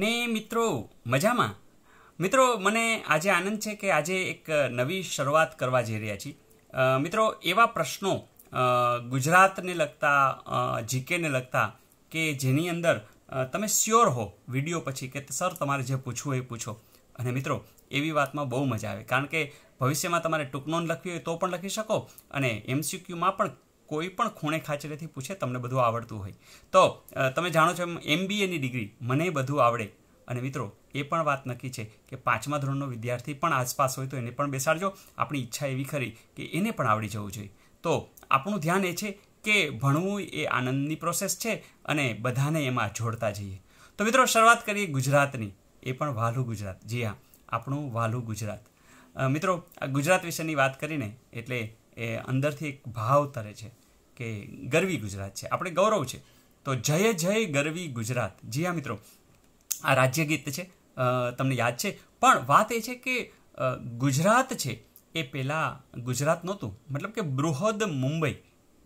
ને મિત્રો મજામાં મિત્રો મને આજે આનંદ છે કે આજે એક નવી શરૂઆત કરવા જઈ રહ્યા છીએ મિત્રો એવા પ્રશ્નો ગુજરાતને લગતા જીકેને લગતા કે જેની અંદર તમે શ્યોર હો વિડીયો પછી કે સર તમારે જે પૂછવું એ પૂછો અને મિત્રો એવી વાતમાં બહુ મજા આવે કારણ કે ભવિષ્યમાં તમારે ટૂંકનોન લખવી હોય તો પણ લખી શકો અને એમસીક્યુમાં પણ કોઈ પણ ખૂણે ખાચરેથી પૂછે તમને બધું આવડતું હોય તો તમે જાણો છો એમ એમબીએની ડિગ્રી મને બધું આવડે અને મિત્રો એ પણ વાત નક્કી છે કે પાંચમા ધોરણનો વિદ્યાર્થી પણ આસપાસ હોય તો એને પણ બેસાડજો આપણી ઈચ્છા એવી ખરી કે એને પણ આવડી જવું જોઈએ તો આપણું ધ્યાન એ છે કે ભણવું એ આનંદની પ્રોસેસ છે અને બધાને એમાં જોડતા જઈએ તો મિત્રો શરૂઆત કરીએ ગુજરાતની એ પણ વાલું ગુજરાત જી હા આપણું વાલું ગુજરાત મિત્રો ગુજરાત વિશેની વાત કરીને એટલે એ અંદરથી એક ભાવ તરે છે કે ગરવી ગુજરાત છે આપણે ગૌરવ છે તો જય જય ગરવી ગુજરાત જી હા મિત્રો આ રાજ્ય ગીત છે તમને યાદ છે પણ વાત એ છે કે ગુજરાત છે એ પહેલાં ગુજરાત નહોતું મતલબ કે બૃહદ મુંબઈ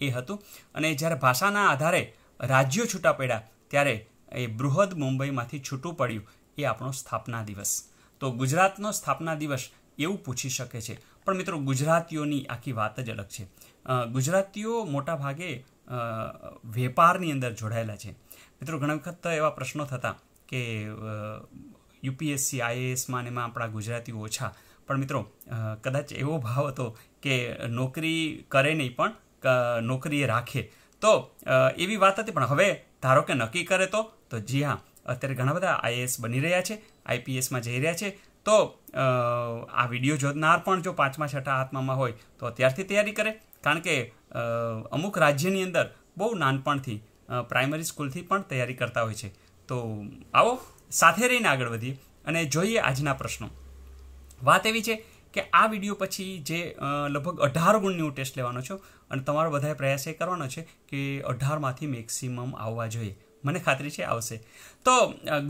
એ હતું અને જ્યારે ભાષાના આધારે રાજ્યો છૂટા પડ્યા ત્યારે એ બૃહદ મુંબઈમાંથી છૂટું પડ્યું એ આપણો સ્થાપના દિવસ તો ગુજરાતનો સ્થાપના દિવસ એવું પૂછી શકે છે પણ મિત્રો ગુજરાતીઓની આખી વાત જ અલગ છે ગુજરાતીઓ મોટા ભાગે વેપારની અંદર જોડાયેલા છે મિત્રો ઘણા વખત એવા પ્રશ્નો થતા કે યુપીએસસી આઈએએસમાં એમાં આપણા ગુજરાતીઓ ઓછા પણ મિત્રો કદાચ એવો ભાવ હતો કે નોકરી કરે નહીં પણ નોકરીએ રાખે તો એવી વાત હતી પણ હવે ધારો કે નક્કી કરે તો તો જી હા અત્યારે ઘણા બધા આઈએએસ બની રહ્યા છે આઈપીએસમાં જઈ રહ્યા છે તો આ વિડીયો જોનાર પણ જો પાંચમા છઠ્ઠા આત્મામાં હોય તો અત્યારથી તૈયારી કરે કારણ કે અમુક રાજ્યની અંદર બહુ નાનપણથી પ્રાઇમરી સ્કૂલથી પણ તૈયારી કરતા હોય છે તો આવો સાથે રહીને આગળ વધીએ અને જોઈએ આજના પ્રશ્નો વાત એવી છે કે આ વિડીયો પછી જે લગભગ અઢાર ગુણની હું ટેસ્ટ લેવાનો છું અને તમારો બધાએ પ્રયાસ એ કરવાનો છે કે અઢારમાંથી મેક્સિમમ આવવા જોઈએ મને ખાતરી છે આવશે તો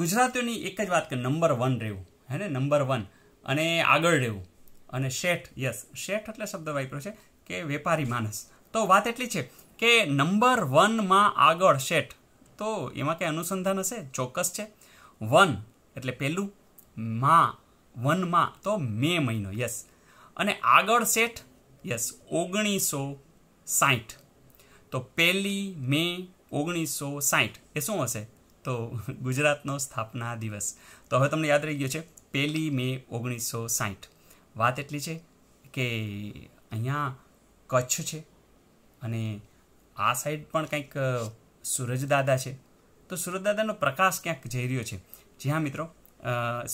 ગુજરાતીઓની એક જ વાત કે નંબર વન રહેવું હે ને નંબર વન અને આગળ રહેવું અને શેઠ યસ શેઠ એટલે શબ્દ વાપર્યો છે કે વેપારી માણસ તો વાત એટલી છે કે નંબર વનમાં આગળ શેઠ તો એમાં કંઈ અનુસંધાન હશે ચોક્કસ છે વન એટલે પહેલું માં વનમાં તો મે મહિનો યસ અને આગળ શેઠ યસ ઓગણીસો સાઠ તો પહેલી મે ઓગણીસો સાઠ એ શું હશે તો ગુજરાતનો સ્થાપના દિવસ તો હવે તમને યાદ રહી ગયો છે પહેલી મે ઓગણીસો સાહીઠ વાત એટલી છે કે અહીંયા કચ્છ છે અને આ સાઈડ પણ કંઈક સૂરજદાદા છે તો સૂરજદાદાનો પ્રકાશ ક્યાંક જઈ રહ્યો છે જી હા મિત્રો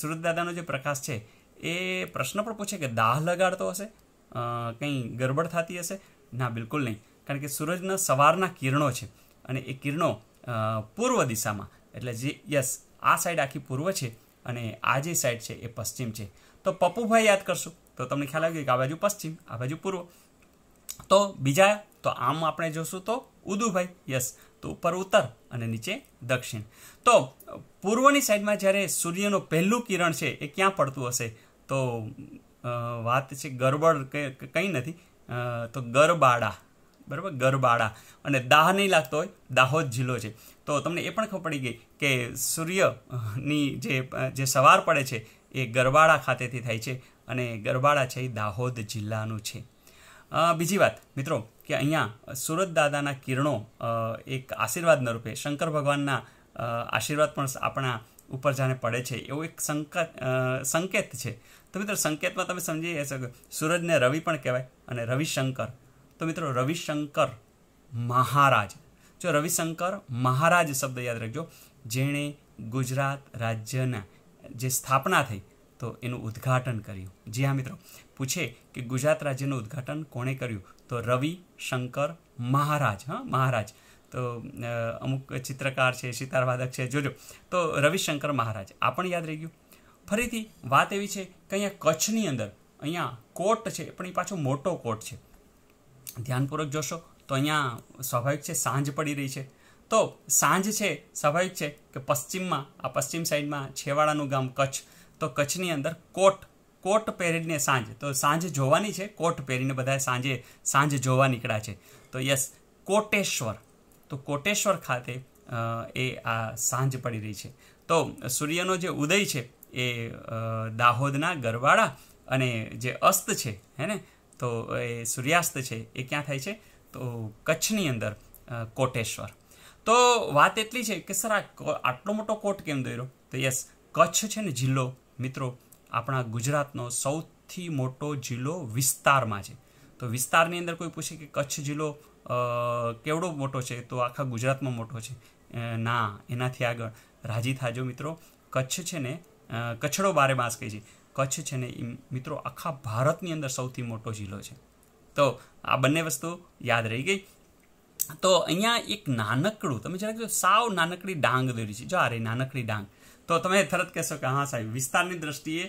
સૂરજદાદાનો જે પ્રકાશ છે એ પ્રશ્ન પણ પૂછે કે દાહ લગાડતો હશે કંઈ ગરબડ થતી હશે ના બિલકુલ નહીં કારણ કે સૂરજના સવારના કિરણો છે અને એ કિરણો પૂર્વ દિશામાં એટલે જે યસ આ સાઈડ આખી પૂર્વ છે અને આ જે સાઈડ છે એ પશ્ચિમ છે તો પપ્પુભાઈ યાદ કરશું તો તમને ખ્યાલ આવ્યો કે આ બાજુ પશ્ચિમ આ બાજુ પૂર્વ તો બીજા તો આમ આપણે જોશું તો ઉદુભાઈ યસ તો ઉપર ઉત્તર અને નીચે દક્ષિણ તો પૂર્વની સાઈડમાં જ્યારે સૂર્યનું પહેલું કિરણ છે એ ક્યાં પડતું હશે તો વાત છે ગરબડ કંઈ નથી તો ગરબાડા બરાબર ગરબાડા અને દાહ નહીં લાગતો હોય દાહોદ જિલ્લો છે તો તમને એ પણ ખબર પડી ગઈ કે સૂર્યની જે જે સવાર પડે છે એ ગરબાડા ખાતેથી થાય છે અને ગરબાડા છે એ દાહોદ જિલ્લાનું છે બીજી વાત મિત્રો કે અહીંયા સુરત દાદાના કિરણો એક આશીર્વાદના રૂપે શંકર ભગવાનના આશીર્વાદ પણ આપણા ઉપર જાણે પડે છે એવો એક સંકેત સંકેત છે તો મિત્રો સંકેતમાં તમે સમજી શકો સૂરજને રવિ પણ કહેવાય અને રવિશંકર તો મિત્રો રવિશંકર મહારાજ જો રવિશંકર મહારાજ શબ્દ યાદ રાખજો જેણે ગુજરાત રાજ્યના જે સ્થાપના થઈ તો એનું ઉદ્ઘાટન કર્યું જી હા મિત્રો પૂછે કે ગુજરાત રાજ્યનું ઉદ્ઘાટન કોણે કર્યું તો રવિ શંકર મહારાજ હા મહારાજ તો અમુક ચિત્રકાર છે સિતારવાદક છે જોજો તો રવિશંકર મહારાજ આ પણ યાદ રહી ગયું ફરીથી વાત એવી છે કે અહીંયા કચ્છની અંદર અહીંયા કોટ છે પણ એ પાછો મોટો કોટ છે ધ્યાનપૂર્વક જોશો તો અહીંયા સ્વાભાવિક છે સાંજ પડી રહી છે તો સાંજ છે સ્વાભાવિક છે કે પશ્ચિમમાં આ પશ્ચિમ સાઈડમાં છેવાડાનું ગામ કચ્છ તો કચ્છની અંદર કોટ કોટ પહેરીને સાંજ તો સાંજ જોવાની છે કોટ પહેરીને બધા સાંજે સાંજ જોવા નીકળ્યા છે તો યસ કોટેશ્વર તો કોટેશ્વર ખાતે એ આ સાંજ પડી રહી છે તો સૂર્યનો જે ઉદય છે એ દાહોદના ગરવાળા અને જે અસ્ત છે હે ને તો એ સૂર્યાસ્ત છે એ ક્યાં થાય છે તો કચ્છની અંદર કોટેશ્વર તો વાત એટલી છે કે સર આ આટલો મોટો કોટ કેમ દોર્યો તો યસ કચ્છ છે ને જિલ્લો મિત્રો આપણા ગુજરાતનો સૌથી મોટો જિલ્લો વિસ્તારમાં છે તો વિસ્તારની અંદર કોઈ પૂછે કે કચ્છ જિલ્લો કેવડો મોટો છે તો આખા ગુજરાતમાં મોટો છે ના એનાથી આગળ રાજી થાજો મિત્રો કચ્છ છે ને કચ્છડો બારે માસ કહે છે કચ્છ છે ને એ મિત્રો આખા ભારતની અંદર સૌથી મોટો જિલ્લો છે તો આ બંને વસ્તુ યાદ રહી ગઈ તો અહીંયા એક નાનકડું તમે જરાક જો સાવ નાનકડી ડાંગ દોરી છે જો આ રે નાનકડી ડાંગ તો તમે તરત કહેશો કે હા સાહેબ વિસ્તારની દ્રષ્ટિએ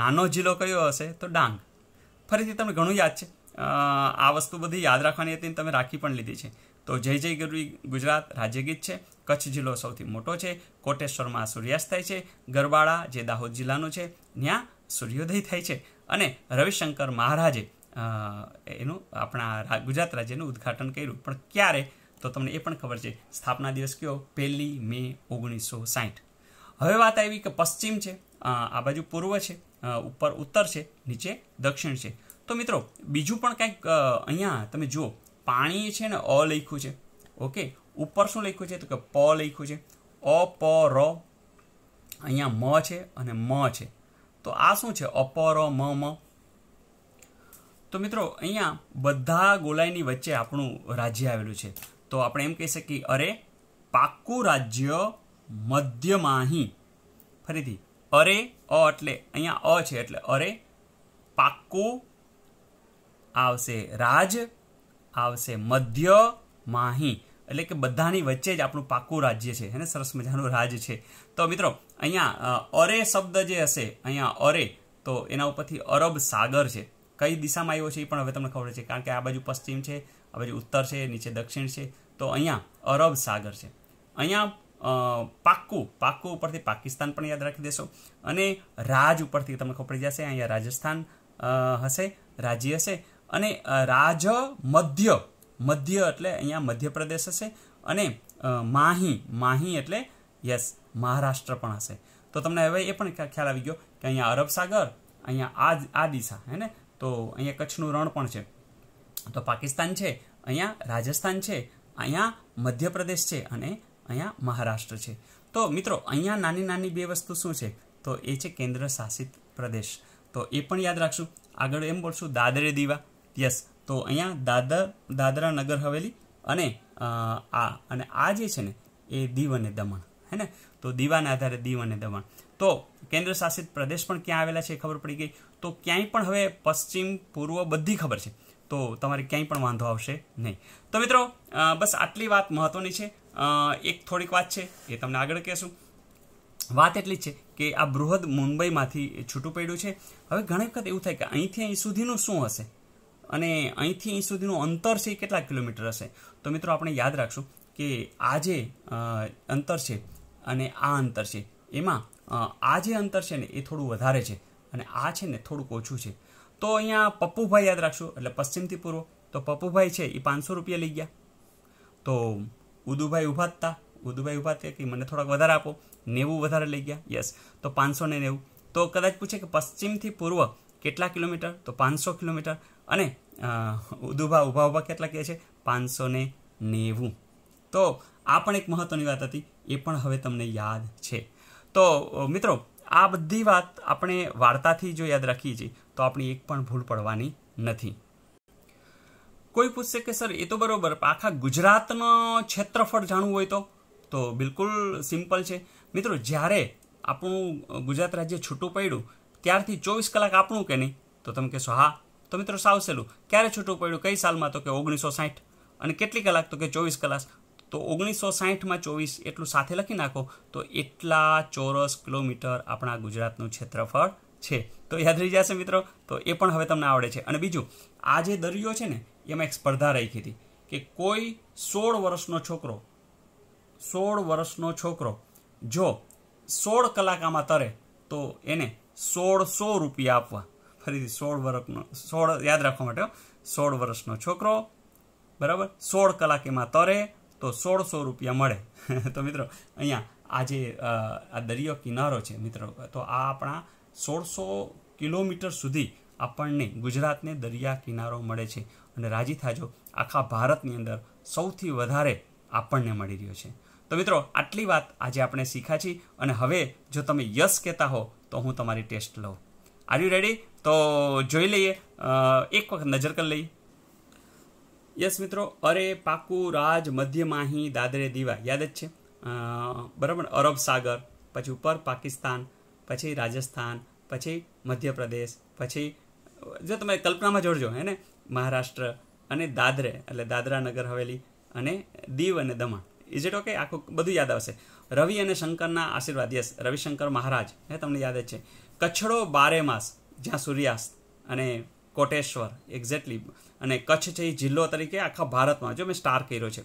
નાનો જિલ્લો કયો હશે તો ડાંગ ફરીથી તમને ઘણું યાદ છે આ વસ્તુ બધી યાદ રાખવાની હતી તમે રાખી પણ લીધી છે તો જય જય ગરવી ગુજરાત રાજ્યગીત છે કચ્છ જિલ્લો સૌથી મોટો છે કોટેશ્વરમાં સૂર્યાસ્ત થાય છે ગરબાળા જે દાહોદ જિલ્લાનો છે ત્યાં સૂર્યોદય થાય છે અને રવિશંકર મહારાજે એનું આપણા ગુજરાત રાજ્યનું ઉદ્ઘાટન કર્યું પણ ક્યારે તો તમને એ પણ ખબર છે સ્થાપના દિવસ કયો પહેલી મે ઓગણીસો સાહીઠ હવે વાત આવી કે પશ્ચિમ છે આ બાજુ પૂર્વ છે ઉપર ઉત્તર છે નીચે દક્ષિણ છે તો મિત્રો બીજું પણ કંઈક અહીંયા તમે જુઓ પાણી છે ને અલખ્યું છે ઓકે ઉપર શું લખ્યું છે તો કે પ લખ્યું છે અ પ ર અહીંયા મ છે અને મ છે તો આ શું છે અપ ર મ મ તો મિત્રો અહીંયા બધા ગોલાઈની વચ્ચે આપણું રાજ્ય આવેલું છે તો આપણે એમ કહી શકીએ અરે પાક્કું રાજ્ય મધ્યમાંહી ફરીથી અરે અ એટલે અહીંયા અ છે એટલે અરે પાક્કું આવશે રાજ આવશે મધ્ય માહી એટલે કે બધાની વચ્ચે જ આપણું પાકું રાજ્ય છે અને સરસ મજાનું રાજ છે તો મિત્રો અહીંયા અરે શબ્દ જે હશે અહીંયા અરે તો એના ઉપરથી અરબ સાગર છે કઈ દિશામાં આવ્યો છે એ પણ હવે તમને ખબર છે કારણ કે આ બાજુ પશ્ચિમ છે આ બાજુ ઉત્તર છે નીચે દક્ષિણ છે તો અહીંયા અરબ સાગર છે અહીંયા પાક્કું પાક્કું ઉપરથી પાકિસ્તાન પણ યાદ રાખી દેશો અને રાજ ઉપરથી તમને ખબર પડી જશે અહીંયા રાજસ્થાન હશે રાજ્ય હશે અને રાજ મધ્ય મધ્ય એટલે અહીંયા મધ્યપ્રદેશ હશે અને માહી માહી એટલે યસ મહારાષ્ટ્ર પણ હશે તો તમને હવે એ પણ ખ્યાલ આવી ગયો કે અહીંયા અરબ સાગર અહીંયા આ આ દિશા હે ને તો અહીંયા કચ્છનું રણ પણ છે તો પાકિસ્તાન છે અહીંયા રાજસ્થાન છે અહીંયા મધ્યપ્રદેશ છે અને અહીંયા મહારાષ્ટ્ર છે તો મિત્રો અહીંયા નાની નાની બે વસ્તુ શું છે તો એ છે કેન્દ્ર શાસિત પ્રદેશ તો એ પણ યાદ રાખશું આગળ એમ બોલશું દાદરે દીવા યસ તો અહીંયા દાદર દાદરા નગર હવેલી અને આ અને આ જે છે ને એ દીવ અને દમણ હે ને તો દીવાના આધારે દીવ અને દમણ તો કેન્દ્ર શાસિત પ્રદેશ પણ ક્યાં આવેલા છે ખબર પડી ગઈ તો ક્યાંય પણ હવે પશ્ચિમ પૂર્વ બધી ખબર છે તો તમારે ક્યાંય પણ વાંધો આવશે નહીં તો મિત્રો બસ આટલી વાત મહત્વની છે એક થોડીક વાત છે એ તમને આગળ કહેશું વાત એટલી છે કે આ બૃહદ મુંબઈમાંથી છૂટું પડ્યું છે હવે ઘણી વખત એવું થાય કે અહીંથી અહીં સુધીનું શું હશે અને અહીંથી અહીં સુધીનું અંતર છે એ કેટલા કિલોમીટર હશે તો મિત્રો આપણે યાદ રાખશું કે આ જે અંતર છે અને આ અંતર છે એમાં આ જે અંતર છે ને એ થોડું વધારે છે અને આ છે ને થોડુંક ઓછું છે તો અહીંયા પપ્પુભાઈ યાદ રાખશું એટલે પશ્ચિમથી પૂર્વ તો પપ્પુભાઈ છે એ પાંચસો રૂપિયા લઈ ગયા તો ઉદુભાઈ ઉભા હતા ઉદુભાઈ ઉભા હતા કે મને થોડાક વધારે આપો નેવું વધારે લઈ ગયા યસ તો પાંચસો ને નેવું તો કદાચ પૂછે કે પશ્ચિમથી પૂર્વ કેટલા કિલોમીટર તો પાંચસો કિલોમીટર અને ઉદુભા ઊભા ઉભા કેટલા કહે છે પાંચસો ને નેવું તો આ પણ એક મહત્ત્વની વાત હતી એ પણ હવે તમને યાદ છે તો મિત્રો આ બધી વાત આપણે વાર્તાથી જો યાદ રાખીએ છીએ તો આપણી એક પણ ભૂલ પડવાની નથી કોઈ પૂછશે કે સર એ તો બરાબર આખા ગુજરાતનો ક્ષેત્રફળ જાણવું હોય તો તો બિલકુલ સિમ્પલ છે મિત્રો જ્યારે આપણું ગુજરાત રાજ્ય છૂટું પડ્યું ત્યારથી ચોવીસ કલાક આપણું કે નહીં તો તમે કહેશો હા તો મિત્રો સાવ સહેલું ક્યારે છૂટું પડ્યું કઈ સાલમાં તો કે ઓગણીસો સાઠ અને કેટલી કલાક તો કે ચોવીસ કલાક તો ઓગણીસો સાઠમાં ચોવીસ એટલું સાથે લખી નાખો તો એટલા ચોરસ કિલોમીટર આપણા ગુજરાતનું ક્ષેત્રફળ છે તો યાદ રહી જશે મિત્રો તો એ પણ હવે તમને આવડે છે અને બીજું આ જે દરિયો છે ને એમાં એક સ્પર્ધા રાખી હતી કે કોઈ સોળ વર્ષનો છોકરો સોળ વર્ષનો છોકરો જો સોળ કલાક આમાં તરે તો એને સોળસો રૂપિયા આપવા ફરીથી સોળ વર્ષનો સોળ યાદ રાખવા માટે સોળ વર્ષનો છોકરો બરાબર સોળ કલાક એમાં તરે તો સોળસો રૂપિયા મળે તો મિત્રો અહીંયા આ જે આ દરિયો કિનારો છે મિત્રો તો આ આપણા સોળસો કિલોમીટર સુધી આપણને ગુજરાતને દરિયા કિનારો મળે છે અને રાજી થાજો આખા ભારતની અંદર સૌથી વધારે આપણને મળી રહ્યો છે તો મિત્રો આટલી વાત આજે આપણે શીખ્યા છીએ અને હવે જો તમે યસ કહેતા હો તો હું તમારી ટેસ્ટ લઉં આર યુ રેડી તો જોઈ લઈએ એક વખત નજર કરી લઈએ યસ મિત્રો અરે પાકુ રાજ મધ્યમાહી દાદરે દીવા યાદ જ છે બરાબર અરબ સાગર પછી ઉપર પાકિસ્તાન પછી રાજસ્થાન પછી મધ્યપ્રદેશ પછી જો તમે કલ્પનામાં જોડજો હે ને મહારાષ્ટ્ર અને દાદરે એટલે દાદરા નગર હવેલી અને દીવ અને દમણ ઇઝ ઇટ ઓકે આખું બધું યાદ આવશે રવિ અને શંકરના આશીર્વાદ યસ રવિશંકર મહારાજ હે તમને યાદ જ છે કચ્છડો બારે માસ જ્યાં સૂર્યાસ્ત અને કોટેશ્વર એક્ઝેક્ટલી અને કચ્છ છે એ જિલ્લો તરીકે આખા ભારતમાં જો મેં સ્ટાર કર્યો છે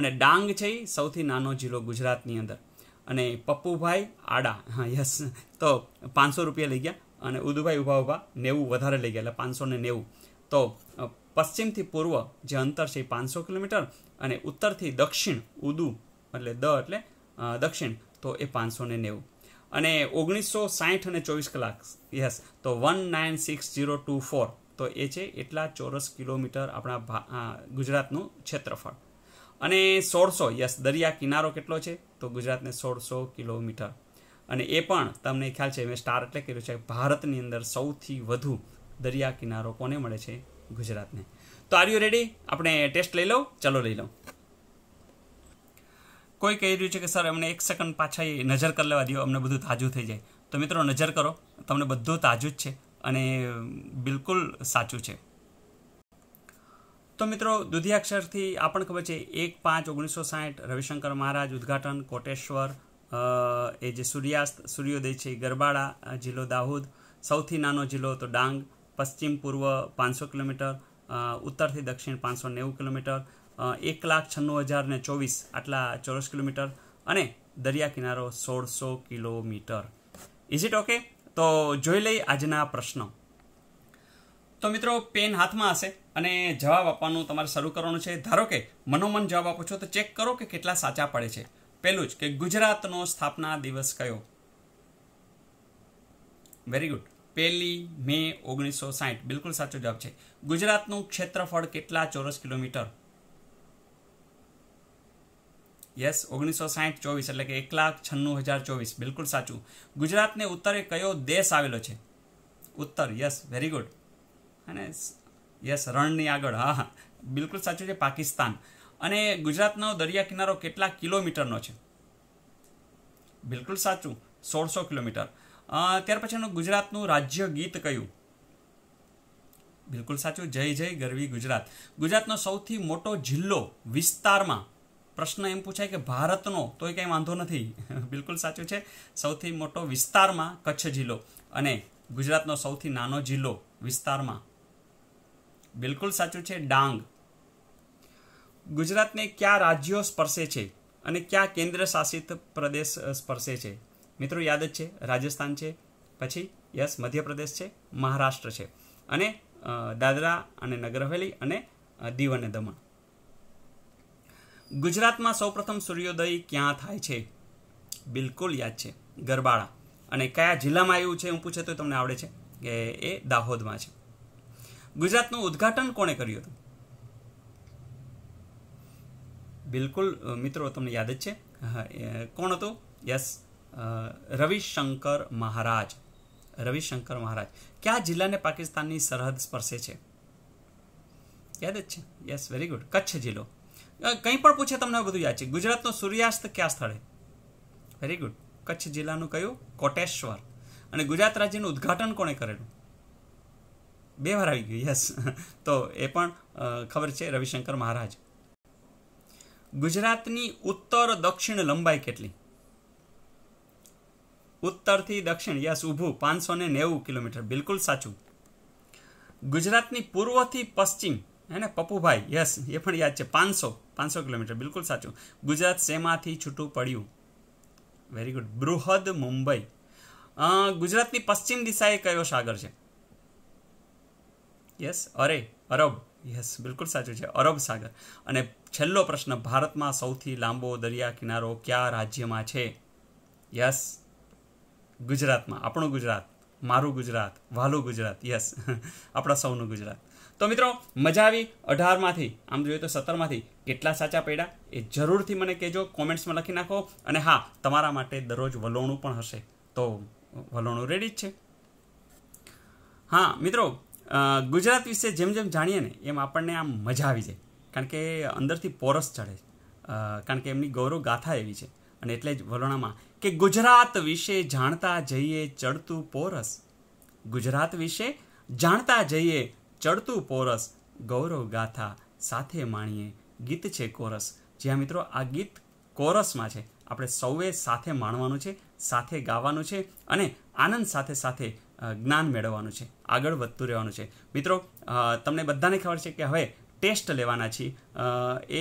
અને ડાંગ છે એ સૌથી નાનો જિલ્લો ગુજરાતની અંદર અને પપ્પુભાઈ આડા હા યસ તો પાંચસો રૂપિયા લઈ ગયા અને ઉદુભાઈ ઊભા ઊભા નેવું વધારે લઈ ગયા એટલે પાંચસો ને નેવું તો પશ્ચિમથી પૂર્વ જે અંતર છે એ પાંચસો કિલોમીટર અને ઉત્તરથી દક્ષિણ ઉદુ એટલે દ એટલે દક્ષિણ તો એ પાંચસો ને નેવું અને ઓગણીસો સાહીઠ અને ચોવીસ કલાક યસ તો one nine six zero two four તો એ છે એટલા ચોરસ કિલોમીટર આપણા ગુજરાતનું ક્ષેત્રફળ અને સોળસો યસ દરિયા કિનારો કેટલો છે તો ગુજરાતને સોળસો કિલોમીટર અને એ પણ તમને ખ્યાલ છે મેં સ્ટાર એટલે કર્યું છે ભારતની અંદર સૌથી વધુ દરિયા કિનારો કોને મળે છે ગુજરાતને તો આર યુ રેડી આપણે ટેસ્ટ લઈ લઉં ચાલો લઈ લઉં કોઈ કહી રહ્યું છે કે સર અમને એક સેકન્ડ પાછા નજર કરી લેવા દો અમને બધું તાજું થઈ જાય તો મિત્રો નજર કરો તમને બધું તાજું જ છે અને બિલકુલ સાચું છે તો મિત્રો દુધિયાક્ષરથી આ પણ ખબર છે એક પાંચ ઓગણીસો સાઠ રવિશંકર મહારાજ ઉદ્ઘાટન કોટેશ્વર એ જે સૂર્યાસ્ત સૂર્યોદય છે ગરબાડા જિલ્લો દાહોદ સૌથી નાનો જિલ્લો તો ડાંગ પશ્ચિમ પૂર્વ પાંચસો કિલોમીટર ઉત્તરથી દક્ષિણ પાંચસો નેવું કિલોમીટર એક લાખ છન્નું હજાર ને ચોવીસ આટલા ચોરસ કિલોમીટર અને દરિયા કિનારો સોળસો કિલોમીટર ઇઝ ઇટ ઓકે તો જોઈ લઈ આજના પ્રશ્નો તો મિત્રો પેન હાથમાં હશે અને જવાબ આપવાનું તમારે શરૂ કરવાનું છે ધારો કે મનોમન જવાબ આપો છો તો ચેક કરો કે કેટલા સાચા પડે છે પહેલું જ કે ગુજરાતનો સ્થાપના દિવસ કયો વેરી ગુડ પહેલી મે ઓગણીસો સાહીઠ બિલકુલ સાચો જવાબ છે ગુજરાતનું ક્ષેત્રફળ કેટલા ચોરસ કિલોમીટર યસ ઓગણીસો સાહીઠ ચોવીસ એટલે કે એક લાખ છન્નું હજાર ચોવીસ બિલકુલ સાચું ગુજરાતને ઉત્તરે કયો દેશ આવેલો છે ઉત્તર યસ વેરી ગુડ અને યસ રણની આગળ હા હા બિલકુલ સાચું છે પાકિસ્તાન અને ગુજરાતનો દરિયા કિનારો કેટલા કિલોમીટરનો છે બિલકુલ સાચું સોળસો કિલોમીટર ત્યાર પછીનું ગુજરાતનું રાજ્ય ગીત કયું બિલકુલ સાચું જય જય ગરવી ગુજરાત ગુજરાતનો સૌથી મોટો જિલ્લો વિસ્તારમાં પ્રશ્ન એમ પૂછાય કે ભારતનો તો એ કંઈ વાંધો નથી બિલકુલ સાચું છે સૌથી મોટો વિસ્તારમાં કચ્છ જિલ્લો અને ગુજરાતનો સૌથી નાનો જિલ્લો વિસ્તારમાં બિલકુલ સાચું છે ડાંગ ગુજરાતને કયા રાજ્યો સ્પર્શે છે અને કયા કેન્દ્ર શાસિત પ્રદેશ સ્પર્શે છે મિત્રો યાદ જ છે રાજસ્થાન છે પછી યસ મધ્યપ્રદેશ છે મહારાષ્ટ્ર છે અને દાદરા અને નગર હવેલી અને દીવ અને દમણ ગુજરાતમાં સૌપ્રથમ સૂર્યોદય ક્યાં થાય છે બિલકુલ યાદ છે ગરબાળા અને કયા જિલ્લામાં આવ્યું છે હું પૂછે તો તમને આવડે છે કે એ દાહોદમાં છે ગુજરાતનું ઉદ્ઘાટન કોણે કર્યું હતું બિલકુલ મિત્રો તમને યાદ જ છે કોણ હતું યસ રવિશંકર મહારાજ રવિશંકર મહારાજ કયા જિલ્લાને પાકિસ્તાનની સરહદ સ્પર્શે છે યાદ જ છે યસ વેરી ગુડ કચ્છ જિલ્લો કંઈ પણ પૂછે તમને બધું યાદ છે ગુજરાતનો સૂર્યાસ્ત કયા સ્થળે વેરી ગુડ કચ્છ જિલ્લાનું કયું કોટેશ્વર અને ગુજરાત રાજ્યનું ઉદ્ઘાટન કોણે કરેલું બે વાર આવી ગયું યસ તો એ પણ ખબર છે રવિશંકર મહારાજ ગુજરાતની ઉત્તર દક્ષિણ લંબાઈ કેટલી ઉત્તરથી દક્ષિણ યસ ઊભું પાંચસો ને નેવું કિલોમીટર બિલકુલ સાચું ગુજરાતની પૂર્વથી પશ્ચિમ હે ને પપ્પુભાઈ યસ એ પણ યાદ છે પાંચસો પાંચસો કિલોમીટર બિલકુલ સાચું ગુજરાત શેમાંથી છૂટું પડ્યું વેરી ગુડ બૃહદ મુંબઈ ગુજરાતની પશ્ચિમ દિશાએ કયો સાગર છે યસ અરે અરબ યસ બિલકુલ સાચું છે અરબ સાગર અને છેલ્લો પ્રશ્ન ભારતમાં સૌથી લાંબો દરિયા કિનારો કયા રાજ્યમાં છે યસ ગુજરાતમાં આપણું ગુજરાત મારું ગુજરાત વાલું ગુજરાત યસ આપણા સૌનું ગુજરાત તો મિત્રો મજા આવી અઢારમાંથી આમ જોઈએ તો સત્તરમાંથી કેટલા સાચા પડ્યા એ જરૂરથી મને કહેજો કોમેન્ટ્સમાં લખી નાખો અને હા તમારા માટે દરરોજ વલોણું પણ હશે તો વલોણું રેડી જ છે હા મિત્રો ગુજરાત વિશે જેમ જેમ જાણીએ ને એમ આપણને આમ મજા આવી જાય કારણ કે અંદરથી પોરસ ચડે કારણ કે એમની ગૌરવ ગાથા એવી છે અને એટલે જ વલોણામાં કે ગુજરાત વિશે જાણતા જઈએ ચડતું પોરસ ગુજરાત વિશે જાણતા જઈએ ચડતું પોરસ ગૌરવ ગાથા સાથે માણીએ ગીત છે કોરસ જ્યાં મિત્રો આ ગીત કોરસમાં છે આપણે સૌએ સાથે માણવાનું છે સાથે ગાવાનું છે અને આનંદ સાથે સાથે જ્ઞાન મેળવવાનું છે આગળ વધતું રહેવાનું છે મિત્રો તમને બધાને ખબર છે કે હવે ટેસ્ટ લેવાના છીએ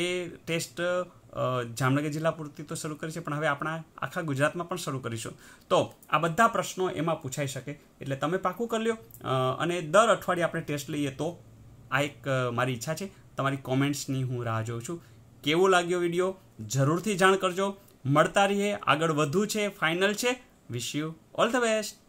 એ ટેસ્ટ જામનગર જિલ્લા પૂરતી તો શરૂ કરી છે પણ હવે આપણા આખા ગુજરાતમાં પણ શરૂ કરીશું તો આ બધા પ્રશ્નો એમાં પૂછાઈ શકે એટલે તમે પાકું કરી લો અને દર અઠવાડિયે આપણે ટેસ્ટ લઈએ તો આ એક મારી ઈચ્છા છે તમારી કોમેન્ટ્સની હું રાહ જોઉં છું કેવો લાગ્યો વિડીયો જરૂરથી જાણ કરજો મળતા રહીએ આગળ વધુ છે ફાઇનલ છે wish you all the best